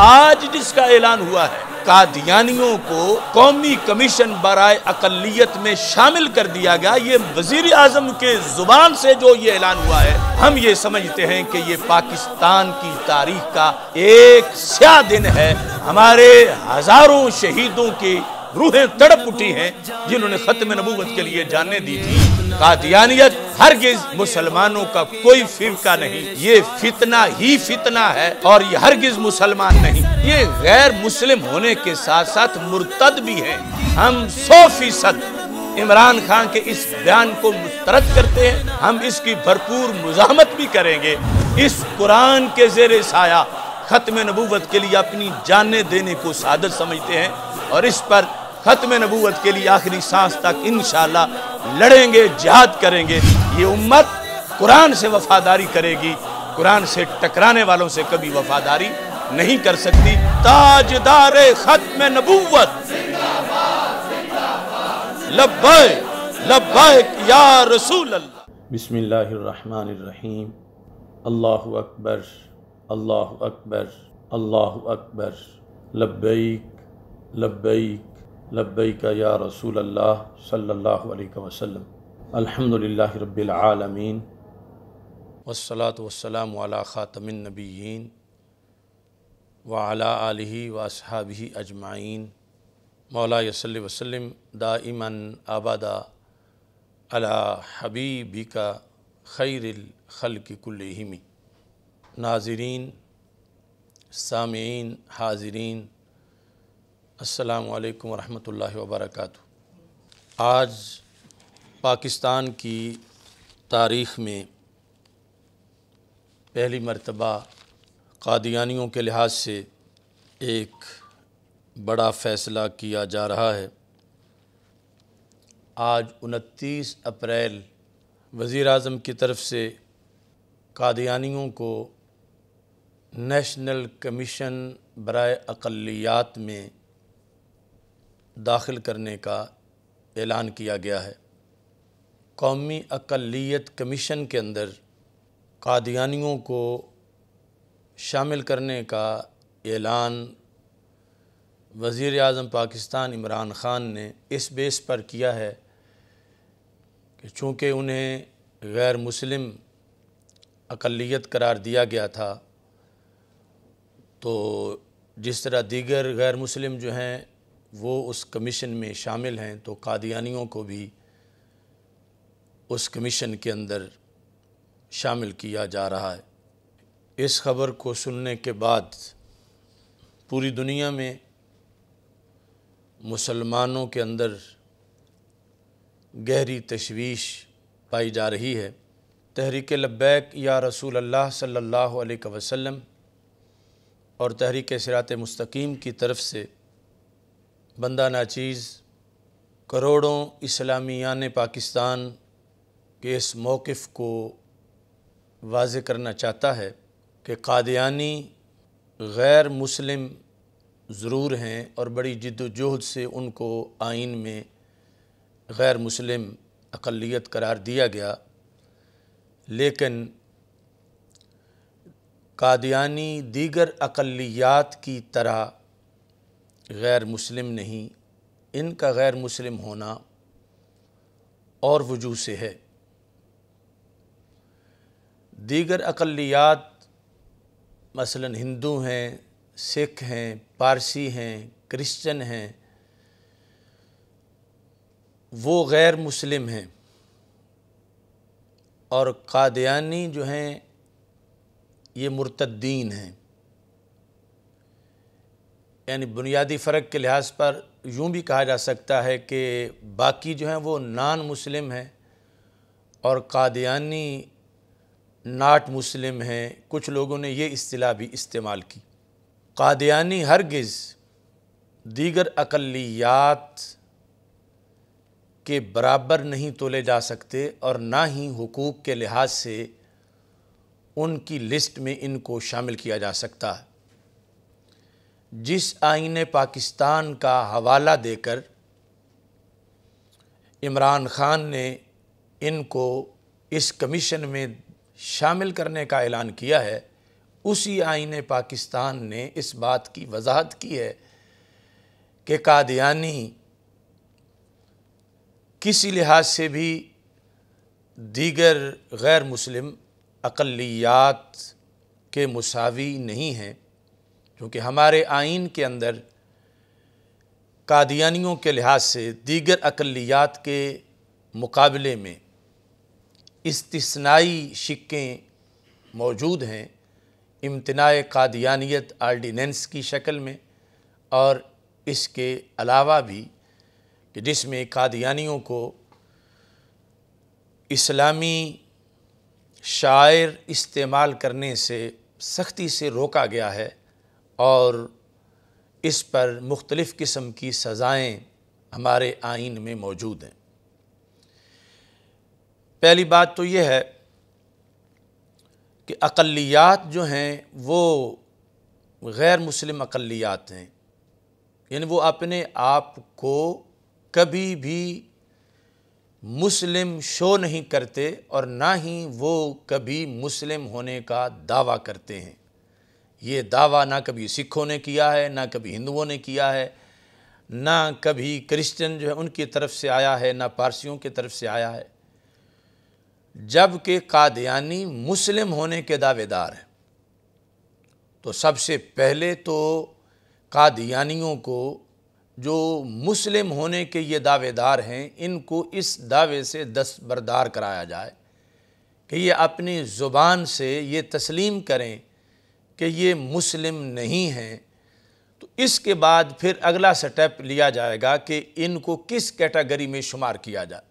आज जिसका ऐलान हुआ है कादियानियों को कौमी कमीशन बरए अकलीत में शामिल कर दिया गया ये वजीर आजम के जुबान से जो ये ऐलान हुआ है हम ये समझते हैं कि ये पाकिस्तान की तारीख का एक स्या दिन है हमारे हजारों शहीदों की रूहें तड़प उठी हैं जिन्होंने खत्म नबूवत के लिए जाने दी थी कादियानियत हरगिज मुसलमानों का कोई फिरका नहीं ये फितना ही फितना है और ये हरगिज मुसलमान नहीं ये गैर मुस्लिम होने के साथ साथ मुर्तद भी हैं हम सौ फीसद इमरान खान के इस बयान को मुस्तरद करते हैं हम इसकी भरपूर मुजामत भी करेंगे इस कुरान के जेर साया ख़त्म नबूवत के लिए अपनी जाने देने को सादत समझते हैं और इस पर ख़त्म नबूत के लिए आखिरी सांस तक इन लड़ेंगे जहाद करेंगे ये उम्मत कुरान से वफादारी करेगी कुरान से टकराने वालों से कभी वफादारी नहीं कर सकती ताजदार ख़त्म नबूत या रसूल अल्लाह बिस्मिल्लाहिर्रहमानिर्रहीम अल्लाह अकबर अल्लाह अकबर अल्लाह अकबर लब्बैक लब्बैक लब्बई या रसूल अल्लाह सल्लल्लाहु अलैहि वसल्लम अल्हम्दुलिल्लाह रब्बिल आलमीन वस्सलातु वस्सलाम वाला ख़ातमिन नबीन वाला आलही वसहाबी अजमाइन मौला यसल्ल वसलम दाइमन आबादा अला हबीबी का खैरिल की कुल्लहिमी नाजरीन सामीन हाजरीन अस्सलाम वरहमतुल्लाहि वबरकatuh आज पाकिस्तान की तारीख़ में पहली मरतबा कादियानियों के लिहाज से एक बड़ा फ़ैसला किया जा रहा है आज 29 अप्रैल वज़ी अजम की तरफ से कादियानियों को नेशनल कमीशन बरए अकलियात में दाखिल करने का ऐलान किया गया है कौमी अकलीत कमीशन के अंदर कादियानियों को शामिल करने का ऐलान वज़ी अजम पाकिस्तान इमरान ख़ान ने इस बेस पर किया है कि चूँकि उन्हें गैर मुसलम अकलीत करार दिया गया था तो जिस तरह दीगर गैर मुसलम जो हैं वो उस कमीशन में शामिल हैं तो कादियानियों को भी उस कमीशन के अंदर शामिल किया जा रहा है इस खबर को सुनने के बाद पूरी दुनिया में मुसलमानों के अंदर गहरी तशवीश पाई जा रही है तहरीक लब्बैक या रसूल अल्लाह सल्लल्लाहु अलैहि वसल्लम और तहरीक सिरात मस्तकीम की तरफ से बंदा नाचीज़ करोड़ों इस्लामियान पाकिस्तान के इस मौक़ को वाज करना चाहता है कि कादयानी गैर मुस्लिम ज़रूर हैं और बड़ी जद्दोजहद से उनको आइन में गैर मुस्लिम अकलीत करार दिया गया लेकिन कादयानी दीगर अक़लियात की तरह गैर मुस्लिम नहीं इनका गैर मुस्लिम होना और वजू से है दीगर अकलियात मसलन हिंदू हैं सिख हैं पारसी हैं क्रिश्चन हैं वो गैर मुस्लिम हैं और कादयानी जो हैं ये मुर्तद्दीन हैं यानी बुनियादी फ़र्क के लिहाज पर यूँ भी कहा जा सकता है कि बाकी जो हैं वो नान मुस्लिम हैं और कादयानी नाट मुस्लिम हैं कुछ लोगों ने ये अतलाह भी इस्तेमाल की कादयानी हरगिज़ दीगर अकलियात के बराबर नहीं तोले जा सकते और ना ही हकूक़ के लिहाज से उनकी लिस्ट में इनको शामिल किया जा सकता है जिस आइन पाकिस्तान का हवाला देकर इमरान ख़ान ने इनको इस कमीशन में शामिल करने का ऐलान किया है उसी आइन पाकिस्तान ने इस बात की वजाहत की है कि कादयानी किसी लिहाज से भी दीगर गैर मुस्लिम अक़लियात के मुसावी नहीं हैं क्योंकि हमारे आइन के अंदर कादियानियों के लिहाज से दीगर अकलियात के मुकाबले में istisnai शिक्कें मौजूद हैं इम्तना कादियानियत आर्डीनेंस की शक्ल में और इसके अलावा भी कि जिसमें कादियानियों को इस्लामी शायर इस्तेमाल करने से सख्ती से रोका गया है और इस पर मुख्तलिफ़ किस्म की सज़ाएँ हमारे आइन में मौजूद हैं पहली बात तो यह है कि अक़लियात जो हैं वो गैर मुस्लिम अक़लियात हैं यानी वो अपने आप को कभी भी मुस्लिम शो नहीं करते और ना ही वो कभी मुस्लिम होने का दावा करते हैं ये दावा ना कभी सिखों ने किया है ना कभी हिंदुओं ने किया है ना कभी क्रिश्चियन जो है उनकी तरफ से आया है ना पारसियों की तरफ से आया है जबकि कादयानी मुस्लिम होने के दावेदार हैं तो सबसे पहले तो कादयानियों को जो मुस्लिम होने के ये दावेदार हैं इनको इस दावे से दस्तबरदार कराया जाए कि ये अपनी ज़ुबान से ये तस्लीम करें कि ये मुस्लिम नहीं हैं तो इसके बाद फिर अगला स्टेप लिया जाएगा कि इनको किस कैटेगरी में शुमार किया जाए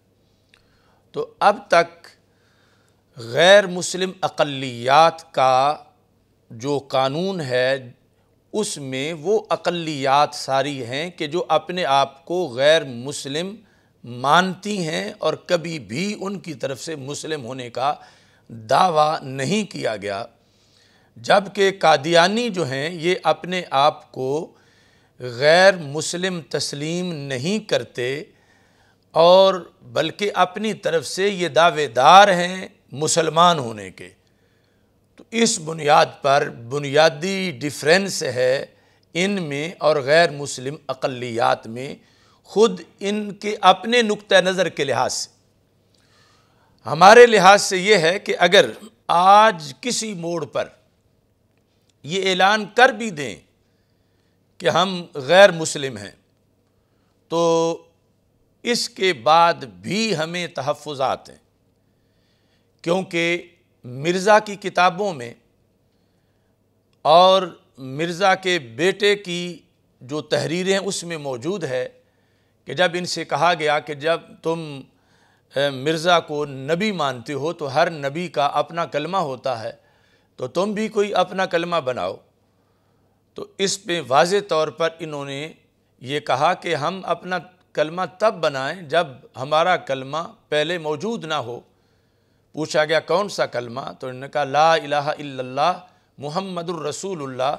तो अब तक गैर मुस्लिम अक़लियात का जो कानून है उसमें वो अक़लियात सारी हैं कि जो अपने आप को गैर मुस्लिम मानती हैं और कभी भी उनकी तरफ से मुस्लिम होने का दावा नहीं किया गया जबकि कादियानी जो हैं ये अपने आप को गैर मुस्लिम तस्लीम नहीं करते और बल्कि अपनी तरफ से ये दावेदार हैं मुसलमान होने के तो इस बुनियाद पर बुनियादी डिफरेंस है इन में और गैर मुस्लिम अक़लियात में ख़ुद इनके अपने नुक़ नज़र के लिहाज से हमारे लिहाज से ये है कि अगर आज किसी मोड़ पर ये ऐलान कर भी दें कि हम गैर मुस्लिम हैं तो इसके बाद भी हमें तहफ़ात हैं क्योंकि मिर्ज़ा की किताबों में और मिर्ज़ा के बेटे की जो तहरीरें उसमें मौजूद है कि जब इनसे कहा गया कि जब तुम मिर्ज़ा को नबी मानते हो तो हर नबी का अपना कलमा होता है तो तुम भी कोई अपना कलमा बनाओ तो इस पे वाज तौर पर इन्होंने ये कहा कि हम अपना कलमा तब बनाएं जब हमारा कलमा पहले मौजूद ना हो पूछा गया कौन सा कलमा तो इन्होंने कहा ला इलाहा इल्लल्लाह मुहम्मदुर रसूलुल्लाह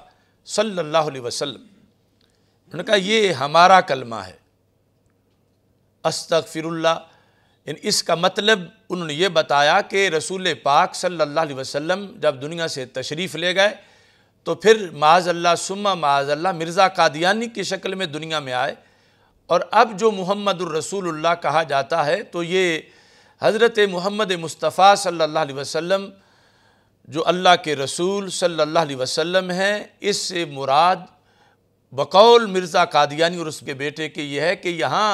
सल्लल्लाहु अलैहि वसल्लम उन्होंने कहा ये हमारा कलमा है अस्तगफिरुल्लाह इसका मतलब उन्होंने ये बताया कि रसूल पाक सल्लल्लाहु अलैहि वसल्लम जब दुनिया से तशरीफ़ ले गए तो फिर माजल्ला सुम्मा माजल्ला मिर्ज़ा कादियानी की शक्ल में दुनिया में आए और अब जो मोहम्मद रसूलुल्लाह कहा जाता है तो ये हज़रत मोहम्मद मुस्तफ़ा सल्लल्लाहु अलैहि वसल्लम जो अल्लाह के रसूल सल्लल्लाहु अलैहि वसल्लम हैं इससे मुराद बकौल मिर्ज़ा कादियानी और उसके बेटे की ये है कि यहाँ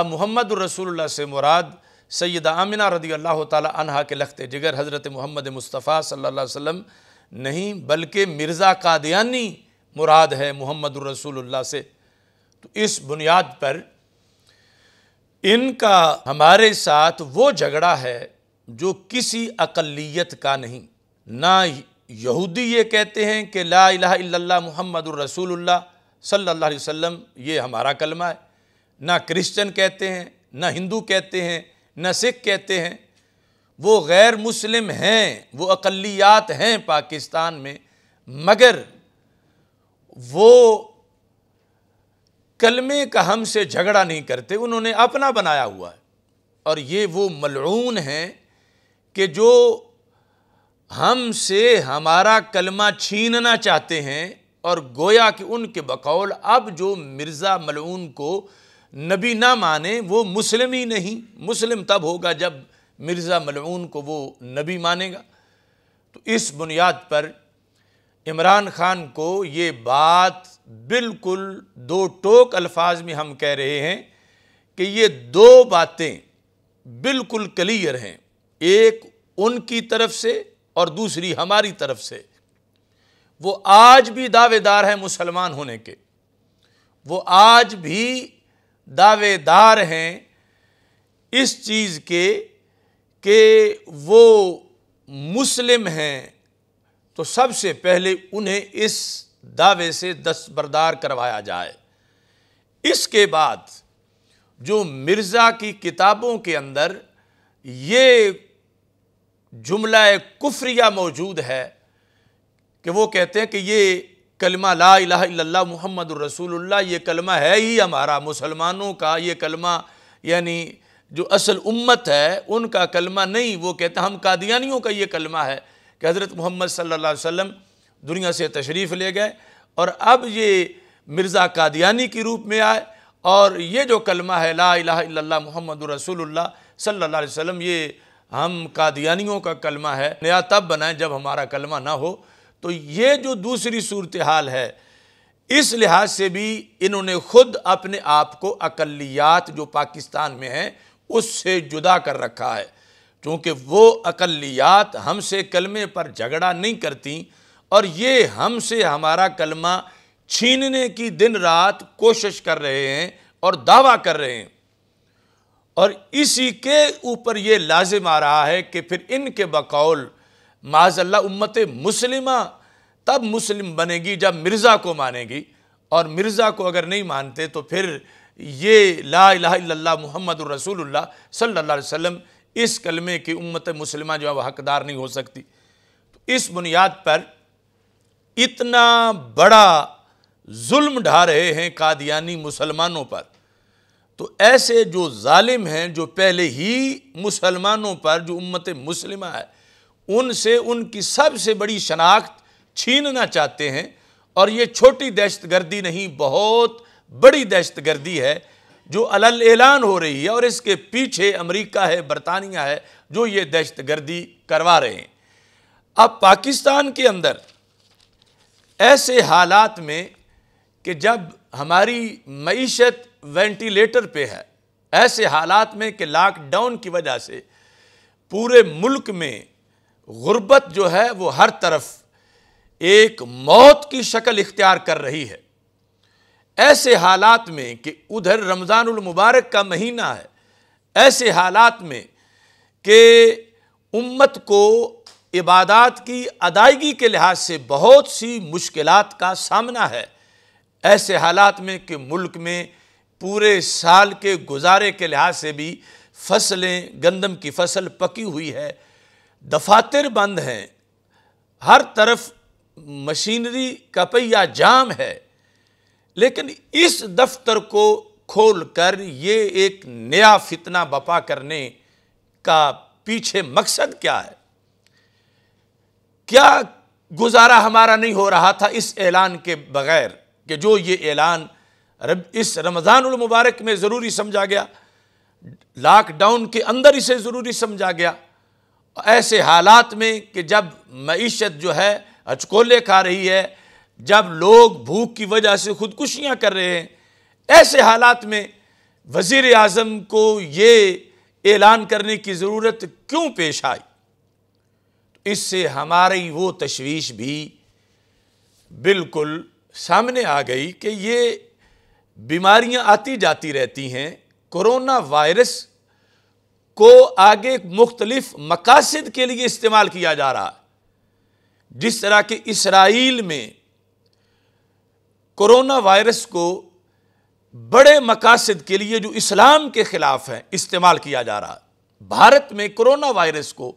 અ મુહમ્મદુર રસૂલુલ્લાહ સે મુરાદ સયદ ア આમિના رضی اللہ تعالی عنہા કે લખતે જગર હઝરત મુહમ્મદ મુસ્તફા સલ્લલ્લાહુ અલાયહી વસલ્લમ નહીં બલકે મિરઝા કાદિયાની મુરાદ હૈ મુહમ્મદુર રસૂલુલ્લાહ સે તો ઇસ બુનિયાદ પર ઇન કા હમારે સાથ વો ઝગડા હૈ જો કિસી અક્લિયત કા નહીં ના યહૂદી યે કહેતે હે કે લા ઇલાહ ઇલ્લાલ્લાહ મુહમ્મદુર રસૂલુલ્લાહ સલ્લલ્લાહુ અલાયહી વસલ્લમ યે હમારા કલમા હૈ ना क्रिश्चन कहते हैं ना हिंदू कहते हैं ना सिख कहते हैं वो गैर मुस्लिम हैं वो अकलियात हैं पाकिस्तान में मगर वो कलमे का हमसे झगड़ा नहीं करते उन्होंने अपना बनाया हुआ है और ये वो मलून हैं कि जो हमसे हमारा कलमा छीनना चाहते हैं और गोया कि उनके बकौल अब जो मिर्ज़ा मलून को नबी ना माने वो मुस्लिम ही नहीं मुस्लिम तब होगा जब मिर्ज़ा मलून को वो नबी मानेगा तो इस बुनियाद पर इमरान ख़ान को ये बात बिल्कुल दो टोक अल्फाज में हम कह रहे हैं कि ये दो बातें बिल्कुल क्लियर हैं एक उनकी तरफ से और दूसरी हमारी तरफ से वो आज भी दावेदार हैं मुसलमान होने के वो आज भी दावेदार हैं इस चीज़ के कि वो मुस्लिम हैं तो सबसे पहले उन्हें इस दावे से दस्तबरदार करवाया जाए इसके बाद जो मिर्ज़ा की किताबों के अंदर ये जुमला कुफ्रिया मौजूद है कि वो कहते हैं कि ये कलमा ला इला मोहम्मद रसूलुल्लाह ये कलमा है ही हमारा मुसलमानों का ये कलमा यानी जो असल उम्मत है उनका कलमा नहीं वो कहते हम कादियानियों का ये कलमा है कि हज़रत मोहम्मद सल्ला वम दुनिया से तशरीफ़ ले गए और अब ये मिर्ज़ा कादियानी के रूप में आए और ये जो कलमा है ला इला मोहम्मद रसूलुल्लाह सल्ला वम ये हम कादियानियों का कलमा है नया तब बनाएं जब हमारा कलमा ना हो तो ये जो दूसरी सूरत हाल है इस लिहाज से भी इन्होंने खुद अपने आप को अकलियात जो पाकिस्तान में हैं उससे जुदा कर रखा है क्योंकि वो अकलियात हमसे कलमे पर झगड़ा नहीं करती और ये हमसे हमारा कलमा छीनने की दिन रात कोशिश कर रहे हैं और दावा कर रहे हैं और इसी के ऊपर ये लाजिम आ रहा है कि फिर इनके बकौल माजल्ला उम्मत मुस्लिमा तब मुस्लिम बनेगी जब मिर्ज़ा को मानेगी और मिर्ज़ा को अगर नहीं मानते तो फिर ये ला लाला मोहम्मद रसूलुल्लाह अलैहि वसल्लम इस कलमे की उम्मत मुसलिमा जो है वह हकदार नहीं हो सकती तो इस बुनियाद पर इतना बड़ा जुल्म ढा रहे हैं कादियानी मुसलमानों पर तो ऐसे जो जालिम हैं जो पहले ही मुसलमानों पर जो उम्मत मुस्लिमा है उनसे उनकी सबसे बड़ी शनाख्त छीनना चाहते हैं और ये छोटी दहशत गर्दी नहीं बहुत बड़ी दहशत गर्दी है जो अलल ऐलान हो रही है और इसके पीछे अमेरिका है बरतानिया है जो ये दहशत गर्दी करवा रहे हैं अब पाकिस्तान के अंदर ऐसे हालात में कि जब हमारी मीशत वेंटिलेटर पे है ऐसे हालात में कि लॉकडाउन की वजह से पूरे मुल्क में गुर्बत जो है वो हर तरफ एक मौत की शक्ल इख्तियार कर रही है ऐसे हालात में कि उधर रमज़ानुल मुबारक का महीना है ऐसे हालात में कि उम्मत को इबादत की अदायगी के लिहाज से बहुत सी मुश्किल का सामना है ऐसे हालात में कि मुल्क में पूरे साल के गुजारे के लिहाज से भी फसलें गंदम की फसल पकी हुई है दफातर बंद हैं हर तरफ मशीनरी का पहिया जाम है लेकिन इस दफ्तर को खोलकर ये एक नया फितना बपा करने का पीछे मकसद क्या है क्या गुजारा हमारा नहीं हो रहा था इस ऐलान के बगैर कि जो ये ऐलान इस रमज़ानमबारक में ज़रूरी समझा गया लॉकडाउन के अंदर इसे ज़रूरी समझा गया ऐसे हालात में कि जब मीशत जो है अचकोले खा रही है जब लोग भूख की वजह से खुदकुशियाँ कर रहे हैं ऐसे हालात में वज़ी अजम को ये ऐलान करने की ज़रूरत क्यों पेश आई तो इससे हमारी वो तशवीश भी बिल्कुल सामने आ गई कि ये बीमारियां आती जाती रहती हैं कोरोना वायरस को आगे मुख्तलिफ मकासद के लिए इस्तेमाल किया जा रहा जिस तरह के इसराइल में कोरोना वायरस को बड़े मकासद के लिए जो इस्लाम के ख़िलाफ़ है इस्तेमाल किया जा रहा भारत में कोरोना वायरस को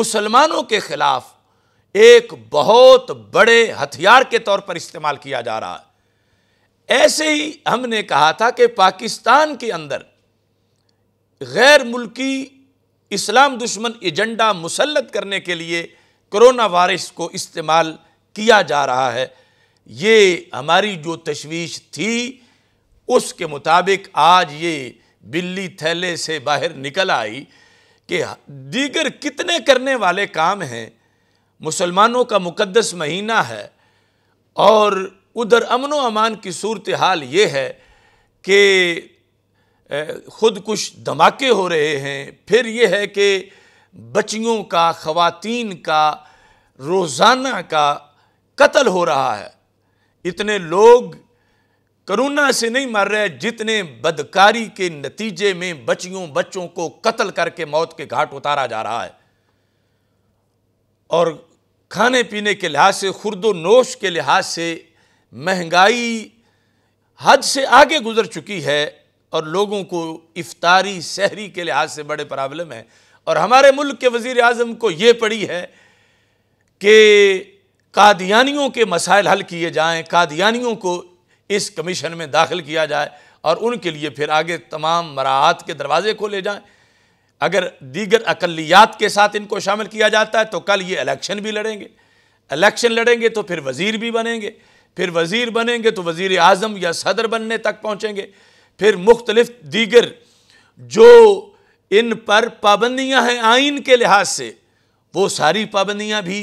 मुसलमानों के ख़िलाफ़ एक बहुत बड़े हथियार के तौर पर इस्तेमाल किया जा रहा है ऐसे ही हमने कहा था कि पाकिस्तान के अंदर गैर मुल्की इस्लाम दुश्मन एजेंडा मुसलत करने के लिए करोना वायरस को इस्तेमाल किया जा रहा है ये हमारी जो तशवीश थी उसके मुताबिक आज ये बिल्ली थैले से बाहर निकल आई कि दीगर कितने करने वाले काम हैं मुसलमानों का मुक़दस महीना है और उधर अमन व अमान की सूरत हाल ये है कि ख़ुद धमाके हो रहे हैं फिर ये है कि बच्चियों का ख़वातीन का रोज़ाना का कत्ल हो रहा है इतने लोग करोना से नहीं मर रहे जितने बदकारी के नतीजे में बच्चियों बच्चों को कत्ल करके मौत के घाट उतारा जा रहा है और खाने पीने के लिहाज से खुर्द नोश के लिहाज से महंगाई हद से आगे गुजर चुकी है और लोगों को इफ्तारी शहरी के लिहाज से बड़े प्रॉब्लम है और हमारे मुल्क के वज़ी अजम को ये पड़ी है कि कादियानियों के मसाइल हल किए जाएँ कादियानियों को इस कमीशन में दाखिल किया जाए और उनके लिए फिर आगे तमाम मराहत के दरवाजे खोले जाएँ अगर दीगर अकलियात के साथ इनको शामिल किया जाता है तो कल ये इलेक्शन भी लड़ेंगे इलेक्शन लड़ेंगे तो फिर वज़ीर भी बनेंगे फिर वज़ीर बनेंगे तो वज़ी अजम या सदर बनने तक पहुँचेंगे फिर मुख्तलिफ दीगर जो इन पर पाबंदियाँ हैं आइन के लिहाज से वो सारी पाबंदियाँ भी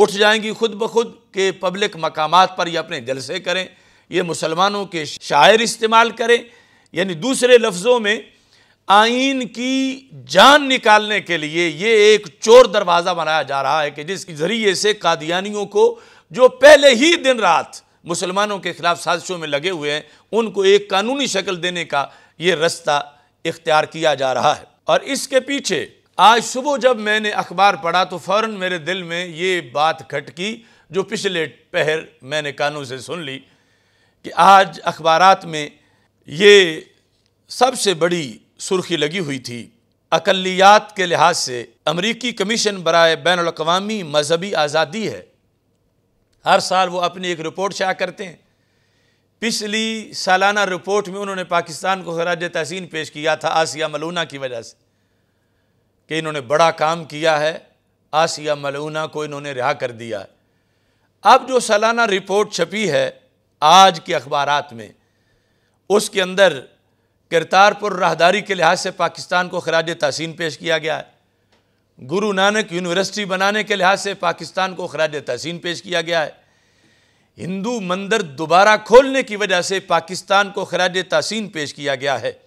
उठ जाएंगी खुद ब खुद के पब्लिक मकाम पर ये अपने जलसे करें ये मुसलमानों के शायर इस्तेमाल करें यानी दूसरे लफ्ज़ों में आइन की जान निकालने के लिए ये एक चोर दरवाज़ा बनाया जा रहा है कि जिसके ज़रिए से कादियानियों को जो पहले ही दिन रात मुसलमानों के ख़िलाफ़ साजिशों में लगे हुए हैं उनको एक कानूनी शक्ल देने का ये रास्ता इख्तियार किया जा रहा है और इसके पीछे आज सुबह जब मैंने अखबार पढ़ा तो फ़ौर मेरे दिल में ये बात खटकी जो पिछले पहर मैंने कानों से सुन ली कि आज अखबार में ये सबसे बड़ी सुर्खी लगी हुई थी अकलियात के लिहाज से अमरीकी कमीशन बरए बैन अवी मजहबी आज़ादी है हर साल वो अपनी एक रिपोर्ट शाया करते हैं पिछली सालाना रिपोर्ट में उन्होंने पाकिस्तान को खराज तहसीन पेश किया था आसिया मलूना की वजह से कि इन्होंने बड़ा काम किया है आसिया मलूना को इन्होंने रिहा कर दिया अब जो सालाना रिपोर्ट छपी है आज के अखबार में उसके अंदर करतारपुर राहदारी के लिहाज से पाकिस्तान को खराज तहसीन पेश किया गया है गुरु नानक यूनिवर्सिटी बनाने के लिहाज से पाकिस्तान को खराज तहसीन पेश किया गया है हिंदू मंदिर दोबारा खोलने की वजह से पाकिस्तान को खराज तहसीन पेश किया गया है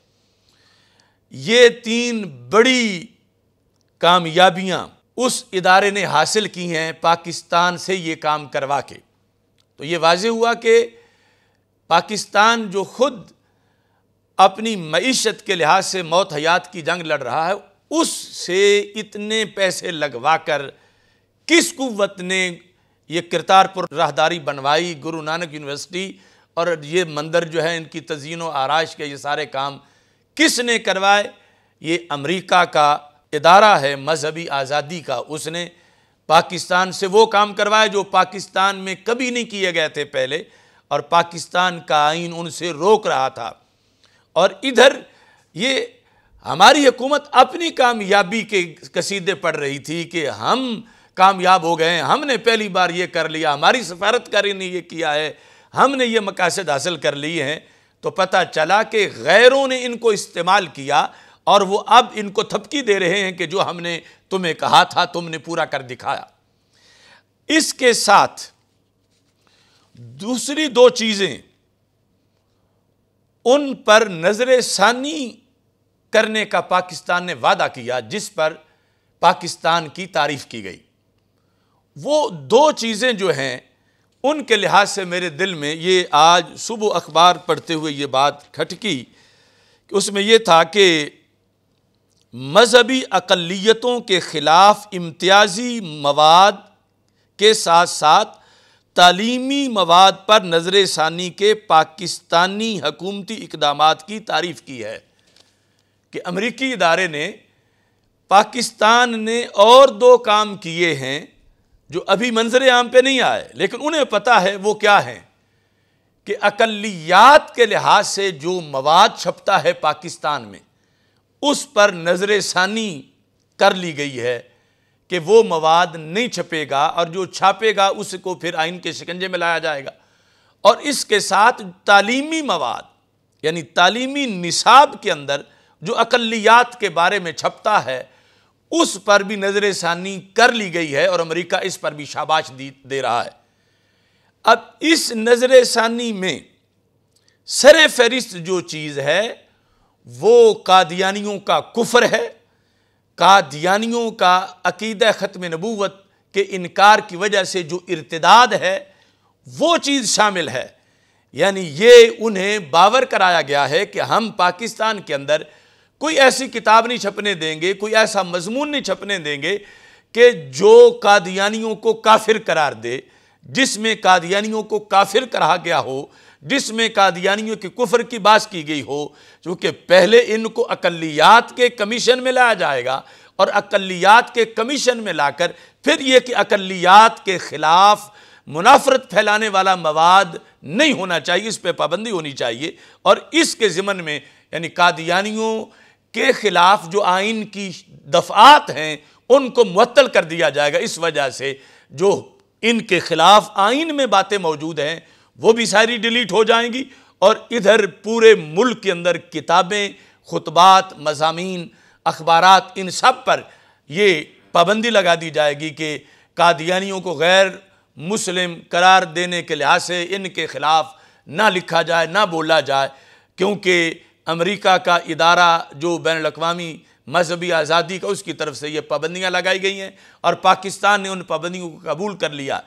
ये तीन बड़ी कामयाबियाँ उस इदारे ने हासिल की हैं पाकिस्तान से ये काम करवा के तो ये वाज हुआ कि पाकिस्तान जो खुद अपनी मीशत के लिहाज से मौत हयात की जंग लड़ रहा है उससे इतने पैसे लगवा कर किस कुत ने ये करतारपुर राहदारी बनवाई गुरु नानक यूनिवर्सिटी और ये मंदिर जो है इनकी तजीन व आराइश के ये सारे काम किसने करवाए ये अमेरिका का इदारा है मजहबी आज़ादी का उसने पाकिस्तान से वो काम करवाए जो पाकिस्तान में कभी नहीं किए गए थे पहले और पाकिस्तान का आइन उनसे रोक रहा था और इधर ये हमारी हुकूमत अपनी कामयाबी के कसीदे पढ़ रही थी कि हम कामयाब हो गए हमने पहली बार ये कर लिया हमारी सफारतकारी ने यह किया है हमने ये मकासद हासिल कर लिए हैं तो पता चला कि गैरों ने इनको इस्तेमाल किया और वो अब इनको थपकी दे रहे हैं कि जो हमने तुम्हें कहा था तुमने पूरा कर दिखाया इसके साथ दूसरी दो चीज़ें उन पर नज़र करने का पाकिस्तान ने वादा किया जिस पर पाकिस्तान की तारीफ़ की गई वो दो चीज़ें जो हैं उनके लिहाज से मेरे दिल में ये आज सुबह अखबार पढ़ते हुए ये बात खटकी कि उसमें यह था कि मजहबी अकलीतों के ख़िलाफ़ इम्तियाजी मवाद के साथ साथ तालीमी मवाद पर नज़र षानी के पाकिस्तानी हकूमती इकदाम की तारीफ़ की है कि अमरीकी इदारे ने पाकिस्तान ने और दो काम किए हैं जो अभी मंजर आम पे नहीं आए लेकिन उन्हें पता है वो क्या हैं कि अकलियात के लिहाज से जो मवाद छपता है पाकिस्तान में उस पर नज़र षानी कर ली गई है कि वो मवाद नहीं छपेगा और जो छापेगा उसको फिर आइन के शिकंजे में लाया जाएगा और इसके साथ तालीमी मवाद यानी तालीमी निसाब के अंदर जो अकलियात के बारे में छपता है उस पर भी नज़र षानी कर ली गई है और अमेरिका इस पर भी शाबाश दे रहा है अब इस नज़र षानी में सर फहरिस्त जो चीज़ है वो कादियानियों का कुफर है कादियानियों का अकीद ख़त्म नबूवत के इनकार की वजह से जो इरतदाद है वो चीज़ शामिल है यानी ये उन्हें बावर कराया गया है कि हम पाकिस्तान के अंदर कोई ऐसी किताब नहीं छपने देंगे कोई ऐसा मजमून नहीं छपने देंगे कि जो कादियानियों को काफिर करार दे जिसमें कादियानियों को काफिर कहा गया हो जिसमें कादियानियों की कुफर की बात की गई हो चूँकि पहले इनको अकलियात के कमीशन में लाया जाएगा और अकलियात के कमीशन में लाकर फिर ये कि अकलियात के ख़िलाफ़ मुनाफरत फैलाने वाला मवाद नहीं होना चाहिए इस पर पाबंदी होनी चाहिए और इसके ज़िमन में यानी कादियानियों के ख़िलाफ़ जो आइन की दफ़ात हैं उनको मअतल कर दिया जाएगा इस वजह से जो इनके ख़िलाफ़ आइन में बातें मौजूद हैं वो भी सारी डिलीट हो जाएंगी और इधर पूरे मुल्क के अंदर किताबें खुतबात मजामी अखबार इन सब पर ये पाबंदी लगा दी जाएगी कि कादियानियों को गैर मुस्लिम करार देने के लिहाज से इनके ख़िलाफ़ ना लिखा जाए ना बोला जाए क्योंकि अमरीका का इदारा जो बैन अवी मजहबी आज़ादी का उसकी तरफ से ये पाबंदियाँ लगाई गई हैं और पाकिस्तान ने उन पाबंदियों को कबूल कर लिया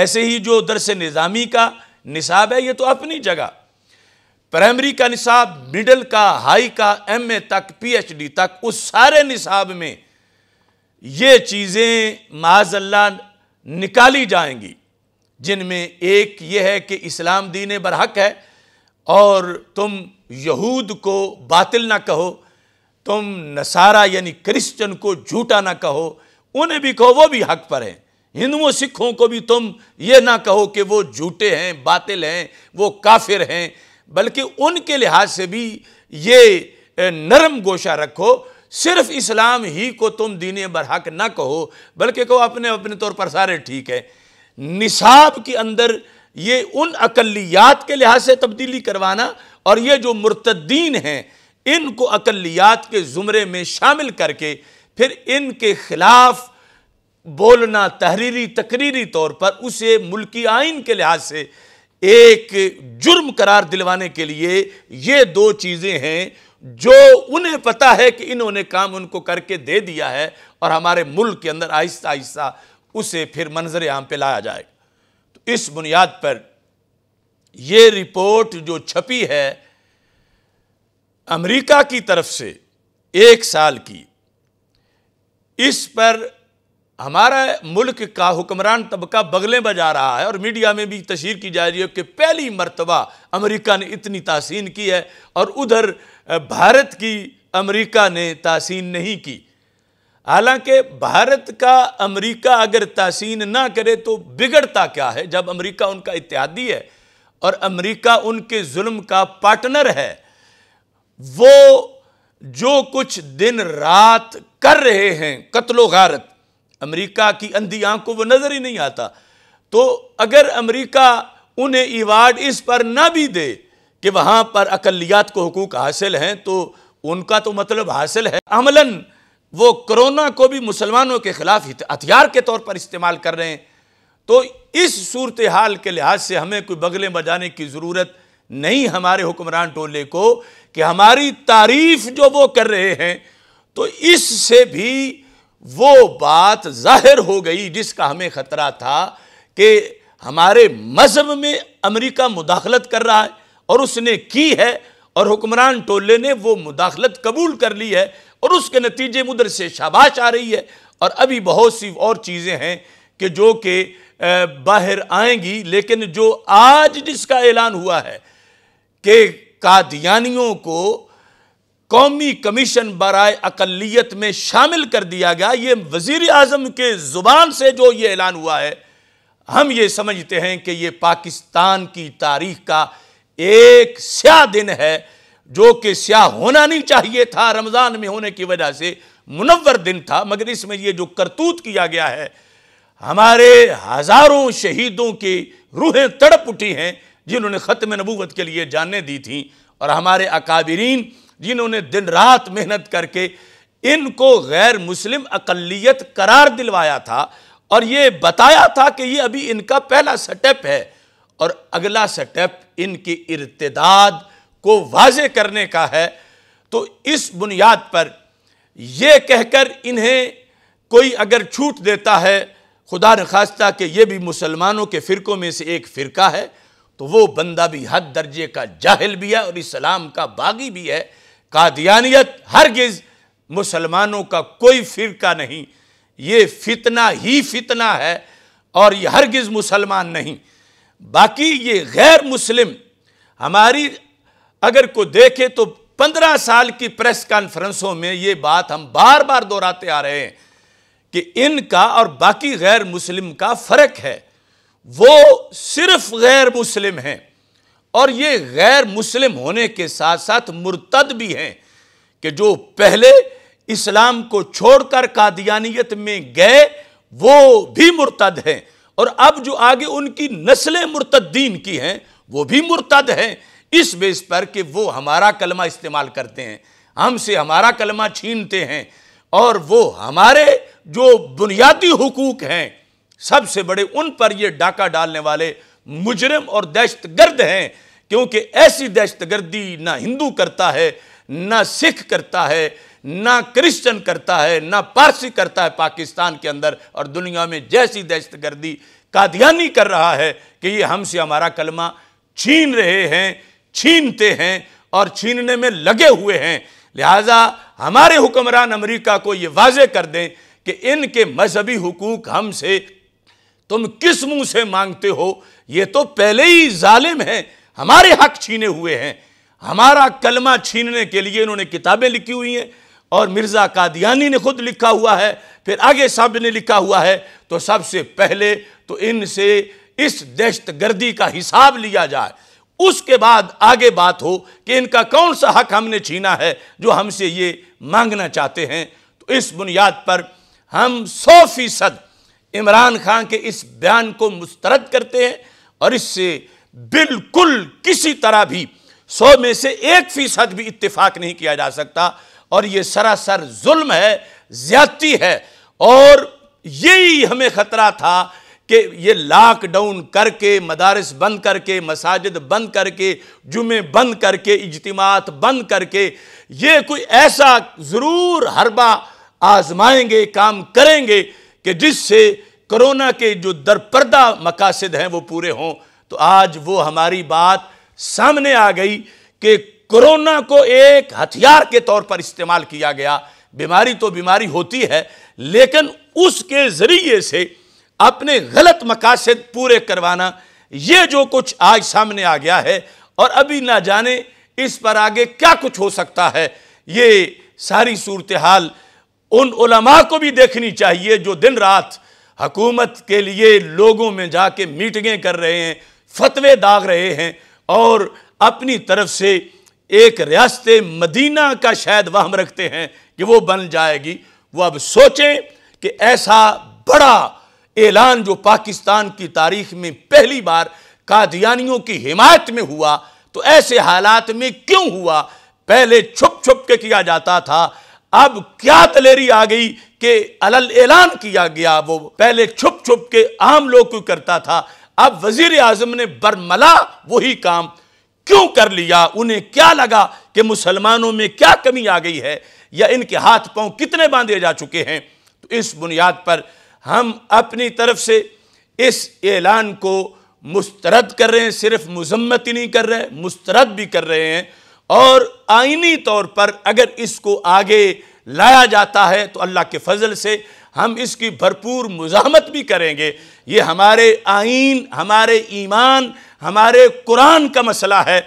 ऐसे ही जो दरस निज़ामी का निसाब है ये तो अपनी जगह प्राइमरी का निसाब मिडल का हाई का एम ए तक पी एच डी तक उस सारे निसाब में ये चीज़ें माजल्ला निकाली जाएंगी जिनमें एक ये है कि इस्लाम दीन बरहक है और तुम यहूद को बातिल ना कहो तुम नसारा यानी क्रिश्चन को झूठा ना कहो उन्हें भी कहो वो भी हक पर हैं हिंदुओं सिखों को भी तुम ये ना कहो कि वो झूठे हैं बातिल हैं वो काफिर हैं बल्कि उनके लिहाज से भी ये नरम गोशा रखो सिर्फ इस्लाम ही को तुम दीने बरहक ना कहो बल्कि कहो अपने अपने तौर पर सारे ठीक है निसाब के अंदर ये उन अकलियात के लिहाज से तब्दीली करवाना और ये जो मुर्तद्दीन हैं इनको अकलियात के ज़ुमरे में शामिल करके फिर इनके ख़िलाफ़ बोलना तहरीरी तकरीरी तौर पर उसे मुल्की आइन के लिहाज से एक जुर्म करार दिलवाने के लिए ये दो चीज़ें हैं जो उन्हें पता है कि इन्होंने काम उनको करके दे दिया है और हमारे मुल्क के अंदर आहिस्ता आहिस्ता उसे फिर मंजर आम पे लाया जाएगा इस बुनियाद पर यह रिपोर्ट जो छपी है अमेरिका की तरफ से एक साल की इस पर हमारा मुल्क का हुक्मरान तबका बगलें बजा रहा है और मीडिया में भी तशहर की जा रही है कि पहली मरतबा अमेरिका ने इतनी तासीन की है और उधर भारत की अमेरिका ने तासीन नहीं की हालांकि भारत का अमेरिका अगर तासीन ना करे तो बिगड़ता क्या है जब अमेरिका उनका इत्यादी है और अमेरिका उनके जुल्म का पार्टनर है वो जो कुछ दिन रात कर रहे हैं कत्लो गारत अमेरिका की अंधी आंख को वो नज़र ही नहीं आता तो अगर अमेरिका उन्हें इवार्ड इस पर ना भी दे कि वहाँ पर अकलियात को हकूक़ हासिल हैं तो उनका तो मतलब हासिल है अमलन वो कोरोना को भी मुसलमानों के खिलाफ हथियार के तौर पर इस्तेमाल कर रहे हैं तो इस सूरत हाल के लिहाज से हमें कोई बगलें बजाने की ज़रूरत नहीं हमारे हुक्मरान टोले को कि हमारी तारीफ जो वो कर रहे हैं तो इससे भी वो बात जाहिर हो गई जिसका हमें ख़तरा था कि हमारे मज़हब में अमरीका मुदाखलत कर रहा है और उसने की है और हुक्मरान टोले ने वो मुदाखलत कबूल कर ली है और उसके नतीजे उधर से शाबाश आ रही है और अभी बहुत सी और चीज़ें हैं कि जो कि बाहर आएंगी लेकिन जो आज जिसका ऐलान हुआ है कि कादियानियों को कौमी कमीशन बरए अकलीत में शामिल कर दिया गया ये वजीर अजम के ज़ुबान से जो ये ऐलान हुआ है हम ये समझते हैं कि ये पाकिस्तान की तारीख का एक स्या दिन है जो कि स्या होना नहीं चाहिए था रमज़ान में होने की वजह से मुनवर दिन था मगर इसमें यह जो करतूत किया गया है हमारे हज़ारों शहीदों की रूहें तड़प उठी हैं जिन्होंने ख़त्म नबूवत के लिए जानें दी थीं और हमारे अकाबरीन जिन्होंने दिन रात मेहनत करके इनको गैर मुस्लिम अकलीत करार दिलवाया था और ये बताया था कि ये अभी इनका पहला स्टेप है और अगला स्टेप इनकी इर्तदाद को वाज करने का है तो इस बुनियाद पर यह कहकर इन्हें कोई अगर छूट देता है खुदा नखास्ता कि यह भी मुसलमानों के फ़िरक़ों में से एक फ़िरका है तो वो बंदा भी हद दर्जे का जाहिल भी है और इस्लाम का बागी भी है कादियानियत हरगिज़ मुसलमानों का कोई फ़िरका नहीं ये फितना ही फितना है और ये हरगिज़ मुसलमान नहीं बाकी ये गैर मुस्लिम हमारी अगर को देखे तो पंद्रह साल की प्रेस कॉन्फ्रेंसों में ये बात हम बार बार दोहराते आ रहे हैं कि इनका और बाकी गैर मुस्लिम का फ़र्क है वो सिर्फ गैर मुस्लिम हैं और ये गैर मुस्लिम होने के साथ साथ मुर्तद भी हैं कि जो पहले इस्लाम को छोड़कर कादियानियत में गए वो भी मुर्तद हैं और अब जो आगे उनकी नस्लें मुर्तद्दीन की हैं वो भी मुर्तद हैं इस बेस पर कि वो हमारा कलमा इस्तेमाल करते हैं हमसे हमारा कलमा छीनते हैं और वो हमारे जो बुनियादी हकूक़ हैं सबसे बड़े उन पर ये डाका डालने वाले मुजरम और दहशतगर्द हैं क्योंकि ऐसी दहशतगर्दी ना हिंदू करता है ना सिख करता है ना क्रिश्चन करता है ना पारसी करता है पाकिस्तान के अंदर और दुनिया में जैसी दहशतगर्दी कादियानी कर रहा है कि ये हमसे हमारा कलमा छीन रहे हैं छीनते हैं और छीनने में लगे हुए हैं लिहाजा हमारे हुक्मरान अमरीका को ये वाजे कर दें कि इनके मजहबी हकूक हमसे तुम किस मुंह से मांगते हो ये तो पहले ही जालिम है हमारे हक छीने हुए हैं हमारा कलमा छीनने के लिए इन्होंने किताबें लिखी हुई हैं और मिर्ज़ा कादियानी ने खुद लिखा हुआ है फिर आगे सब ने लिखा हुआ है तो सबसे पहले तो इनसे इस दहशत गर्दी का हिसाब लिया जाए उसके बाद आगे बात हो कि इनका कौन सा हक हमने छीना है जो हमसे ये मांगना चाहते हैं तो इस बुनियाद पर हम सौ फीसद इमरान खान के इस बयान को मुस्तरद करते हैं और इससे बिल्कुल किसी तरह भी सौ में से एक फीसद भी इत्तेफाक नहीं किया जा सकता और ये सरासर जुल्म है ज्यादती है और यही हमें ख़तरा था कि ये लॉकडाउन करके मदारस बंद करके मसाजिद बंद करके जुमे बंद करके इजतमात बंद करके ये कोई ऐसा ज़रूर हरबा आजमाएंगे काम करेंगे कि जिससे कोरोना के जो दरपर्दा मकासद हैं वो पूरे हों तो आज वो हमारी बात सामने आ गई कि कोरोना को एक हथियार के तौर पर इस्तेमाल किया गया बीमारी तो बीमारी होती है लेकिन उसके ज़रिए से अपने गलत मकासद पूरे करवाना ये जो कुछ आज सामने आ गया है और अभी ना जाने इस पर आगे क्या कुछ हो सकता है ये सारी सूरत हाल उन उलमा को भी देखनी चाहिए जो दिन रात हकूमत के लिए लोगों में जाके मीटिंगें कर रहे हैं फतवे दाग रहे हैं और अपनी तरफ से एक रियासत मदीना का शायद वहम रखते हैं कि वो बन जाएगी वो अब सोचें कि ऐसा बड़ा ऐलान जो पाकिस्तान की तारीख में पहली बार कादियानियों की हिमायत में हुआ तो ऐसे हालात में क्यों हुआ पहले छुप छुप के किया जाता था अब क्या दलेरी आ गई कि अलल ऐलान किया गया वो पहले छुप छुप के आम लोग को करता था अब वजीर आजम ने बरमला वही काम क्यों कर लिया उन्हें क्या लगा कि मुसलमानों में क्या कमी आ गई है या इनके हाथ पांव कितने बांधे जा चुके हैं तो इस बुनियाद पर हम अपनी तरफ से इस ऐलान को मुस्तरद कर रहे हैं सिर्फ मजम्मत ही नहीं कर रहे मुस्तरद भी कर रहे हैं और आइनी तौर पर अगर इसको आगे लाया जाता है तो अल्लाह के फजल से हम इसकी भरपूर मुजामत भी करेंगे ये हमारे आइन हमारे ईमान हमारे कुरान का मसला है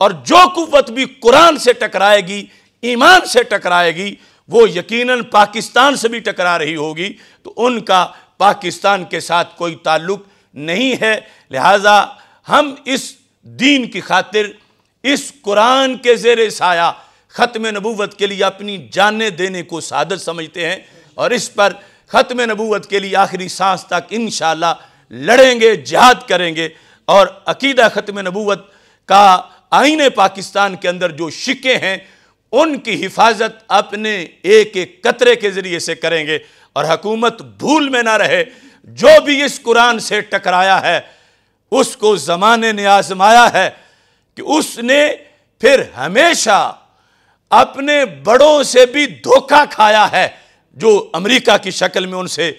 और जो कुत भी कुरान से टकराएगी ईमान से टकराएगी वो यकीनन पाकिस्तान से भी टकरा रही होगी तो उनका पाकिस्तान के साथ कोई ताल्लुक नहीं है लिहाजा हम इस दीन की खातिर इस कुरान के जेर साया ख़त्म नबूवत के लिए अपनी जानें देने को सादत समझते हैं और इस पर ख़त्म नबूत के लिए आखिरी सांस तक इन लड़ेंगे जहाद करेंगे और अकीदा ख़त्म नबूत का आइन पाकिस्तान के अंदर जो शिके हैं उनकी हिफाजत अपने एक एक कतरे के ज़रिए से करेंगे और हकूमत भूल में ना रहे जो भी इस कुरान से टकराया है उसको ज़माने ने आजमाया है कि उसने फिर हमेशा अपने बड़ों से भी धोखा खाया है जो अमेरिका की शक्ल में उनसे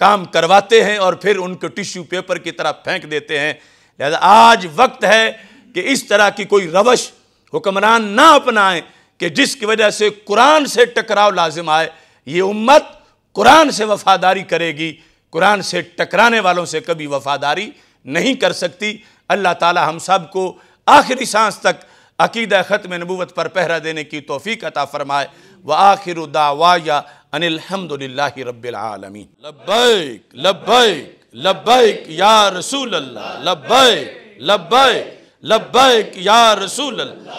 काम करवाते हैं और फिर उनको टिश्यू पेपर की तरह फेंक देते हैं लिहाजा आज वक्त है कि इस तरह की कोई रवश हुक्मरान ना अपनाएं कि जिसकी वजह से कुरान से टकराव लाजिम आए ये उम्मत कुरान से वफादारी करेगी कुरान से टकराने वालों से कभी वफादारी नहीं कर सकती अल्लाह ताला हम सब को आखिरी सांस तक अकीदा ख़त्म नबूत पर पहरा देने की तोफ़ी अता फ़रमाए व आखिर दावा या أن الحمد لله رب العالمين لبيك لبيك لبيك يا رسول الله لبيك لبيك لبيك يا رسول الله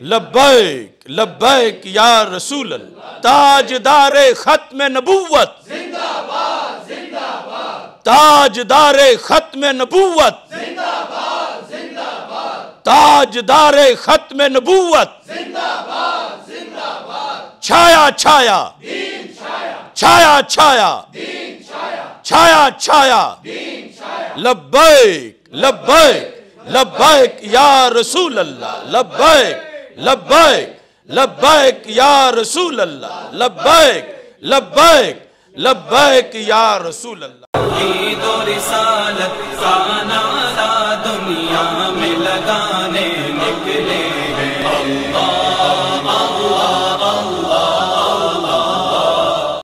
لبيك لبيك يا رسول الله تاجدار ختم نبوت زندہ باد زندہ باد تاجدار ختم نبوت زندہ باد زندہ باد تاجدار ختم نبوت زندہ باد छाया छाया छाया छाया छाया छाया लब्बैक लब्बैक लब्बैक या रसूल अल्लाह लब्बैक लब्बैक लब्बैक या रसूल अल्लाह लब्बैक लब्बैक लब्बैक या रसूल अल्लाह ईद और दुनिया में लगाने